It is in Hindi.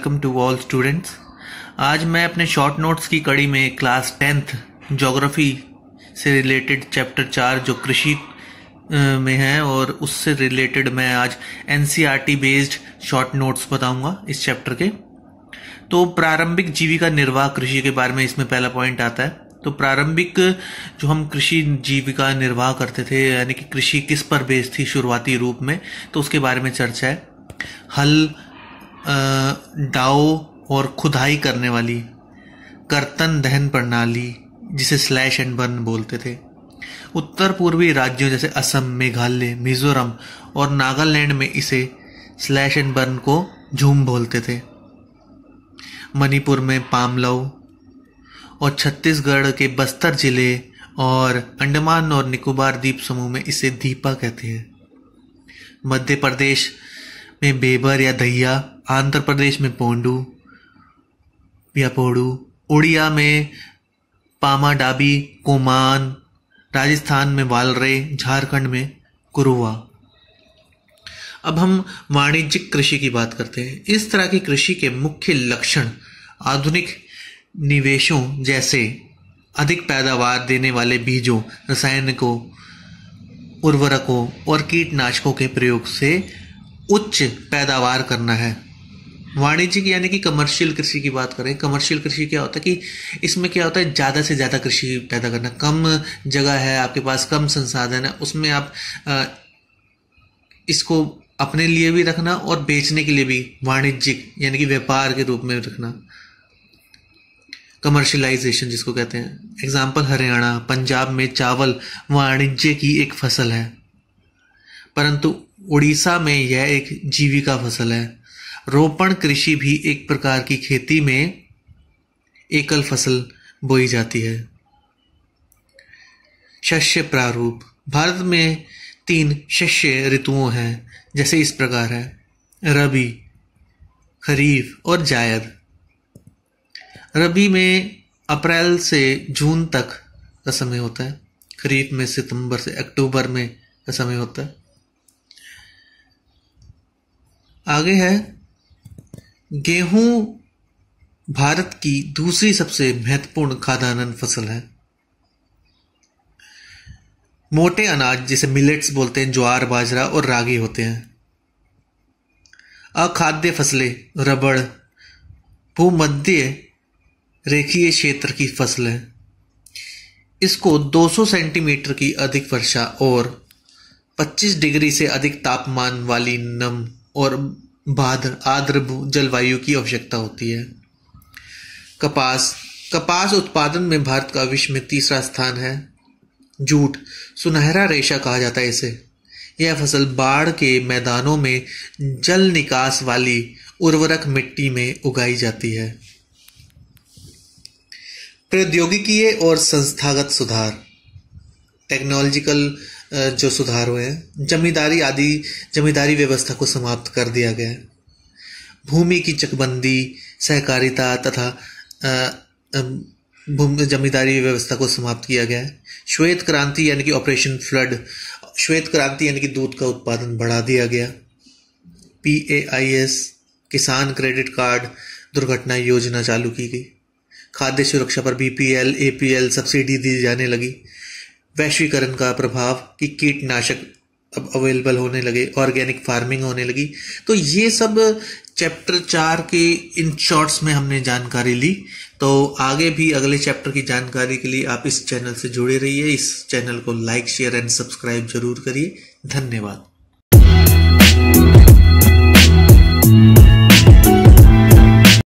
वेलकम टू ऑल स्टूडेंट्स आज मैं अपने शॉर्ट नोट्स की कड़ी में क्लास टेंथ जोग्राफ़ी से रिलेटेड चैप्टर चार जो कृषि में है और उससे रिलेटेड मैं आज एन बेस्ड शॉर्ट नोट्स बताऊंगा इस चैप्टर के तो प्रारंभिक जीविका निर्वाह कृषि के बारे में इसमें पहला पॉइंट आता है तो प्रारंभिक जो हम कृषि जीविका निर्वाह करते थे यानी कि कृषि किस पर बेस्ड थी शुरुआती रूप में तो उसके बारे में चर्चा है हल डाओ और खुदाई करने वाली कर्तन दहन प्रणाली जिसे स्लैश एंड बर्न बोलते थे उत्तर पूर्वी राज्यों जैसे असम मेघालय मिजोरम और नागालैंड में इसे स्लैश एंड बर्न को झूम बोलते थे मणिपुर में पामलव और छत्तीसगढ़ के बस्तर जिले और अंडमान और निकोबार द्वीप समूह में इसे दीपा कहते हैं मध्य प्रदेश में बेबर या दहिया आंध्र प्रदेश में पोंडू या पोड़ू उड़िया में पामाडाबी कोमान राजस्थान में वालरे झारखंड में कुरुआ अब हम वाणिज्यिक कृषि की बात करते हैं इस तरह की कृषि के मुख्य लक्षण आधुनिक निवेशों जैसे अधिक पैदावार देने वाले बीजों रसायनिकों उर्वरकों और कीटनाशकों के प्रयोग से उच्च पैदावार करना है वाणिज्यिक यानी कि कमर्शियल कृषि की बात करें कमर्शियल कृषि क्या होता है कि इसमें क्या होता है ज़्यादा से ज़्यादा कृषि पैदा करना कम जगह है आपके पास कम संसाधन है उसमें आप इसको अपने लिए भी रखना और बेचने के लिए भी वाणिज्यिक यानी कि व्यापार के रूप में रखना कमर्शियलाइजेशन जिसको कहते हैं एग्जाम्पल हरियाणा पंजाब में चावल वाणिज्य की एक फसल है परंतु उड़ीसा में यह एक जीविका फसल है रोपण कृषि भी एक प्रकार की खेती में एकल फसल बोई जाती है शस्य प्रारूप भारत में तीन शस्य ऋतुओं हैं जैसे इस प्रकार है रबी खरीफ और जायद रबी में अप्रैल से जून तक का समय होता है खरीफ में सितंबर से अक्टूबर में का समय होता है आगे है गेहूं भारत की दूसरी सबसे महत्वपूर्ण खाद्यान्न फसल है मोटे अनाज जिसे मिलेट्स बोलते हैं ज्वार बाजरा और रागी होते हैं अखाद्य फसलें रबड़ भूमध्य रेखीय क्षेत्र की फसल है इसको 200 सेंटीमीटर की अधिक वर्षा और 25 डिग्री से अधिक तापमान वाली नम और बाद्र आर्द्र जलवायु की आवश्यकता होती है कपास कपास उत्पादन में भारत का विश्व में तीसरा स्थान है जूट सुनहरा रेशा कहा जाता है इसे यह फसल बाढ़ के मैदानों में जल निकास वाली उर्वरक मिट्टी में उगाई जाती है प्रौद्योगिकीय और संस्थागत सुधार टेक्नोलॉजिकल जो सुधार हुए हैं जमींदारी आदि जमींदारी व्यवस्था को समाप्त कर दिया गया है भूमि की चकबंदी सहकारिता तथा जमींदारी व्यवस्था को समाप्त किया गया है श्वेत क्रांति यानी कि ऑपरेशन फ्लड श्वेत क्रांति यानी कि दूध का उत्पादन बढ़ा दिया गया पी ए आई एस किसान क्रेडिट कार्ड दुर्घटना योजना चालू की गई खाद्य सुरक्षा पर B P L A P L subsidy दी जाने लगी वैश्वीकरण का प्रभाव कि कीटनाशक अब अवेलेबल होने लगे ऑर्गेनिक फार्मिंग होने लगी तो ये सब चैप्टर चार के इन शॉर्ट्स में हमने जानकारी ली तो आगे भी अगले चैप्टर की जानकारी के लिए आप इस चैनल से जुड़े रहिए इस चैनल को लाइक शेयर एंड सब्सक्राइब जरूर करिए धन्यवाद